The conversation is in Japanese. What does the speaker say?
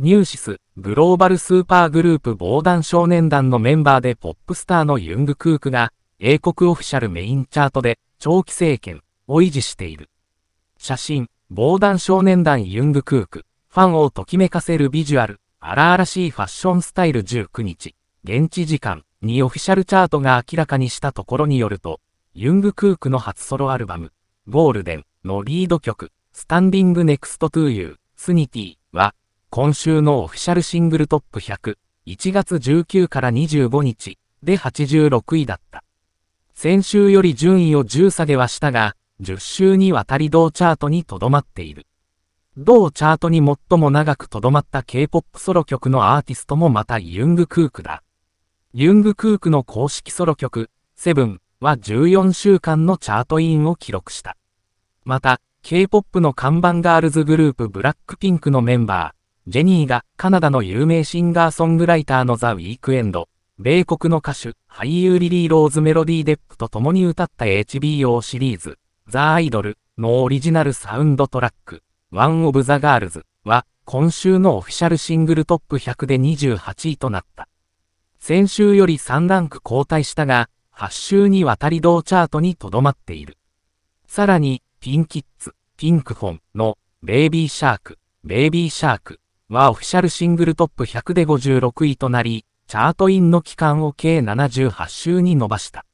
ニューシス、グローバルスーパーグループ防弾少年団のメンバーでポップスターのユングクークが、英国オフィシャルメインチャートで長期政権を維持している。写真、防弾少年団ユングクーク、ファンをときめかせるビジュアル、荒々しいファッションスタイル19日、現地時間にオフィシャルチャートが明らかにしたところによると、ユングクークの初ソロアルバム、ゴールデンのリード曲、スタンディングネクストトゥーユー、スニティは、今週のオフィシャルシングルトップ100、1月19から25日で86位だった。先週より順位を10下げはしたが、10週にわたり同チャートに留まっている。同チャートに最も長く留まった K-POP ソロ曲のアーティストもまたユングクークだ。ユングクークの公式ソロ曲、セブンは14週間のチャートインを記録した。また、K-POP の看板ガールズグループブラックピンクのメンバー、ジェニーがカナダの有名シンガーソングライターのザ・ウィークエンド、米国の歌手、俳優リリー・ローズ・メロディ・デップと共に歌った HBO シリーズ、ザ・アイドルのオリジナルサウンドトラック、ワン・オブ・ザ・ガールズは、今週のオフィシャルシングルトップ100で28位となった。先週より3ランク後退したが、8週にわたり同チャートにとどまっている。さらに、ピンキッズ、ピンクフォンの、ベイビーシャーク、ベイビーシャークはオフィシャルシングルトップ100で56位となり、チャートインの期間を計78週に伸ばした。